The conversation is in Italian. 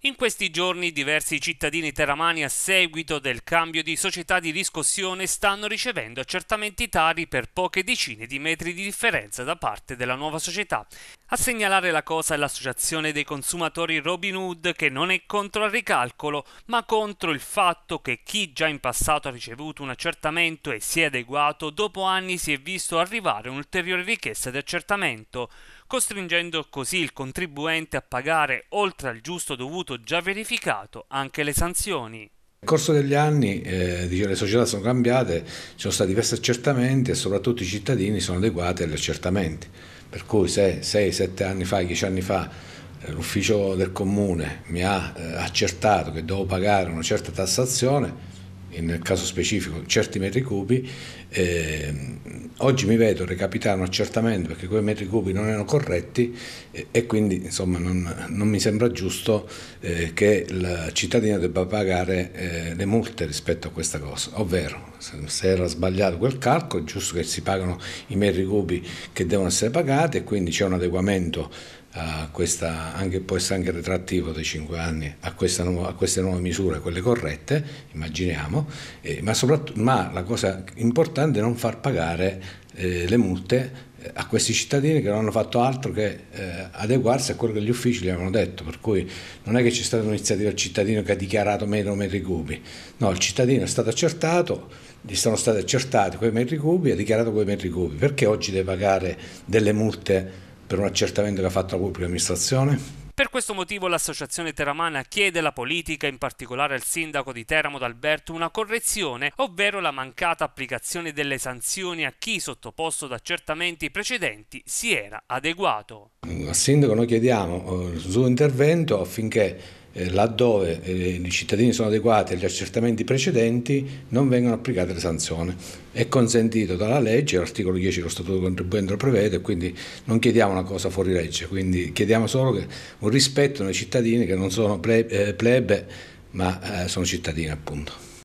In questi giorni diversi cittadini teramani a seguito del cambio di società di riscossione stanno ricevendo accertamenti tari per poche decine di metri di differenza da parte della nuova società. A segnalare la cosa è l'associazione dei consumatori Robin Hood che non è contro il ricalcolo ma contro il fatto che chi già in passato ha ricevuto un accertamento e si è adeguato dopo anni si è visto arrivare un'ulteriore richiesta di accertamento, costringendo così il contribuente a pagare oltre al giusto dovuto avuto già verificato anche le sanzioni. Nel corso degli anni eh, le società sono cambiate, ci sono stati diversi accertamenti e soprattutto i cittadini sono adeguati agli accertamenti. Per cui se 6-7 anni fa, 10 anni fa eh, l'ufficio del comune mi ha eh, accertato che devo pagare una certa tassazione, nel caso specifico certi metri cubi, eh, oggi mi vedo recapitare un accertamento perché quei metri cubi non erano corretti eh, e quindi insomma non, non mi sembra giusto eh, che la cittadina debba pagare eh, le multe rispetto a questa cosa, ovvero se era sbagliato quel calco è giusto che si pagano i metri cubi che devono essere pagati e quindi c'è un adeguamento questa, anche, può essere anche retrattivo dei 5 anni a, nuova, a, queste nuove misure, quelle corrette, immaginiamo, eh, ma, ma, la cosa importante è non far pagare eh, le multe eh, a questi cittadini che non hanno fatto altro che eh, adeguarsi a quello che gli uffici gli avevano detto, per cui non è che c'è stata un'iniziativa del cittadino che ha dichiarato meno metri cubi, no, il cittadino è stato accertato, gli sono stati accertati quei metri cubi, e ha dichiarato quei metri cubi, perché oggi deve pagare delle multe? per un accertamento che ha fatto la pubblica amministrazione. Per questo motivo l'associazione teramana chiede alla politica, in particolare al sindaco di Teramo D'Alberto, una correzione, ovvero la mancata applicazione delle sanzioni a chi sottoposto ad accertamenti precedenti si era adeguato. Al sindaco noi chiediamo eh, il suo intervento affinché eh, laddove eh, i cittadini sono adeguati agli accertamenti precedenti non vengono applicate le sanzioni. È consentito dalla legge, l'articolo 10 dello Statuto contribuente lo prevede, quindi non chiediamo una cosa fuori legge, quindi chiediamo solo un rispetto nei cittadini che non sono eh, plebe ma sono cittadini appunto.